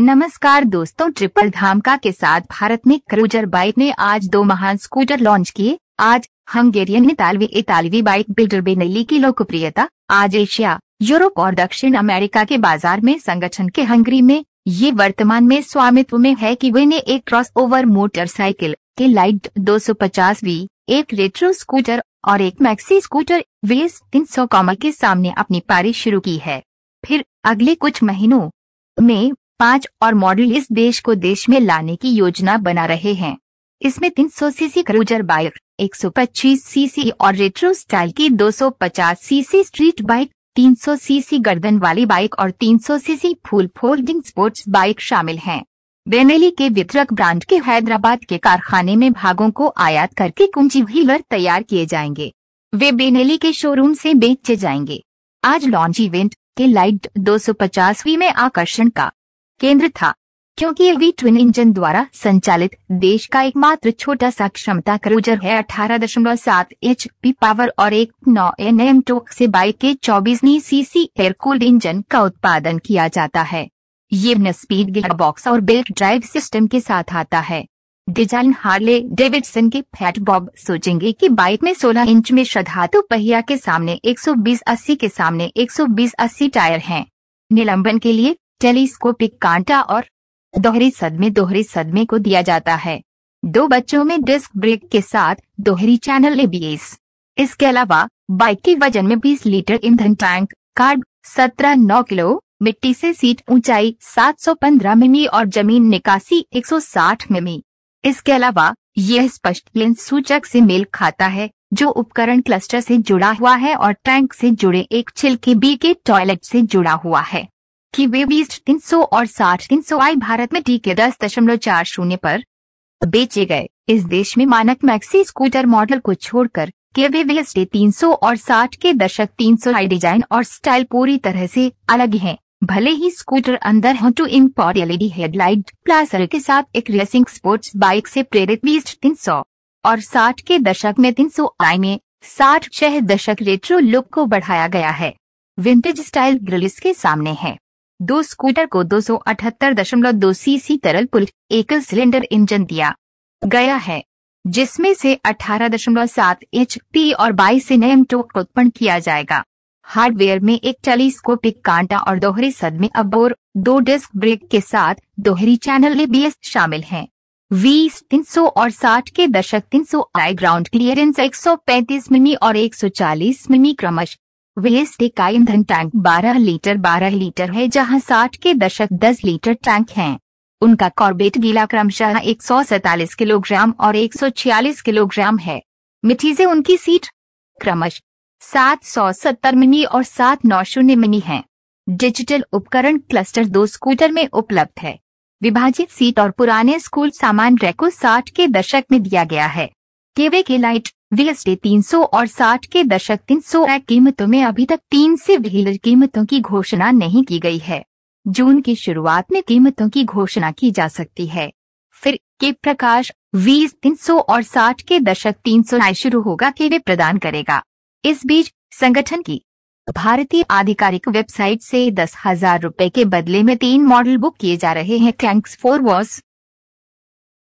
नमस्कार दोस्तों ट्रिपल धामका के साथ भारत में क्रूजर बाइक ने आज दो महान स्कूटर लॉन्च किए आज हंगेरियन इतालवी इतालवी बाइक बिल्डर बेनली की लोकप्रियता आज एशिया यूरोप और दक्षिण अमेरिका के बाजार में संगठन के हंगरी में ये वर्तमान में स्वामित्व में है कि वे ने एक मोटर मोटरसाइकिल के लाइट दो वी एक रेट्रो स्कूटर और एक मैक्सी स्कूटर वेस सौ कॉमल के सामने अपनी पारी शुरू की है फिर अगले कुछ महीनों में पाँच और मॉडल इस देश को देश में लाने की योजना बना रहे हैं इसमें तीन सौ सीसी क्रूजर बाइक एक सौ पच्चीस सीसी और रेट्रो स्टाइल की दो सौ सी सीसी स्ट्रीट बाइक तीन सी सीसी गर्दन वाली बाइक और तीन सी CC full folding sports bike शामिल हैं बेनेली के वितरक ब्रांड के हैदराबाद के कारखाने में भागों को आयात करके कुंजी व्हीलर तैयार किए जाएंगे वे बेनेली के शोरूम से बेचे जाएंगे आज लॉन्च इवेंट के लाइट 250वीं में आकर्षण का केंद्र था क्योंकि वी ट्विन इंजन द्वारा संचालित देश का एकमात्र छोटा सा क्षमता क्रूजर है 18.7 एच पी पावर और एक नौ एन एम टोक से बाइक के चौबीस नी सी सी कूल्ड इंजन का उत्पादन किया जाता है ये न स्पीड गियर बॉक्स और बेल्ट ड्राइव सिस्टम के साथ आता है डिजाइन हार्ले डेविडसन के फैट बॉब सोचेंगे कि बाइक में 16 इंच में श्रद्धातु पहिया के सामने 120 80 के सामने 120 80 टायर हैं निलंबन के लिए टेलीस्कोपिक कांटा और दोहरे सदमे दोहरे सदमे को दिया जाता है दो बच्चों में डिस्क ब्रेक के साथ दोहरी चैनल एबीएस इसके अलावा बाइक के वजन में 20 लीटर ईंधन टैंक कार्ड 17 नौ किलो मिट्टी से सीट ऊंचाई 715 मिमी और जमीन निकासी 160 मिमी इसके अलावा यह स्पष्ट लेंस सूचक से मेल खाता है जो उपकरण क्लस्टर से जुड़ा हुआ है और टैंक से जुड़े एक छिलके बी के टॉयलेट से जुड़ा हुआ है कि वे बीस तीन सौ और साठ तीन सौ आई भारत में टीके दस दशमलव चार शून्य पर बेचे गए इस देश में मानक मैक्सी स्कूटर मॉडल को छोड़कर के वे वेस्टे तीन सौ और साठ के दशक तीन सौ आई डिजाइन और स्टाइल पूरी तरह से अलग है भले ही स्कूटर अंदर हो टू तो इम्पोर्ट एलईडी हेडलाइट प्लासर के साथ एक रेसिंग स्पोर्ट्स बाइक से प्रेरित बीस तीन सौ और साठ के दशक में तीन सौ आई में साठ छह दशक रेट्रो लुक को बढ़ाया गया है विंटेज स्टाइल ग्रिल्स के सामने है दो स्कूटर को दो सौ अठहत्तर दशमलव सी सीसी तरल पुल एकल सिलेंडर इंजन दिया गया है जिसमें से 18.7 एचपी और 22 एनएम टोक उत्पन्न किया जाएगा हार्डवेयर में एक टेलीस्कोपिक कांटा और दोहरे सदमे अबोर दो डिस्क ब्रेक के साथ दोहरी चैनल एबीएस शामिल है वीस तीन सौ और साठ के दशक तीन सौ आई ग्राउंड क्लियरेंस एक सौ पैंतीस मिमी और एक सौ चालीस मिमी क्रमश वेस्ट का ईंधन टैंक 12 लीटर 12 लीटर है जहां 60 के दशक 10 लीटर टैंक हैं। उनका कॉर्बेट गीला क्रमशः एक किलोग्राम और 146 किलोग्राम है मिठीजे उनकी सीट क्रमश सात सौ सत्तर मिनी और सात नौ शून्य मिनी है डिजिटल उपकरण क्लस्टर दो स्कूटर में उपलब्ध है विभाजित सीट और पुराने स्कूल सामान रैको साठ के दशक में दिया गया है केवे के लाइट तीन 300 और 60 के दशक 300 कीमतों में अभी तक तीन से व्हीलर कीमतों की घोषणा नहीं की गई है जून की शुरुआत में कीमतों की घोषणा की जा सकती है फिर के प्रकाश वीस तीन सौ और साठ के दशक तीन सौ शुरू होगा के वे प्रदान करेगा इस बीच संगठन की भारतीय आधिकारिक वेबसाइट से दस हजार रूपए के बदले में तीन मॉडल बुक किए जा रहे हैं थैंक्स फॉर वॉस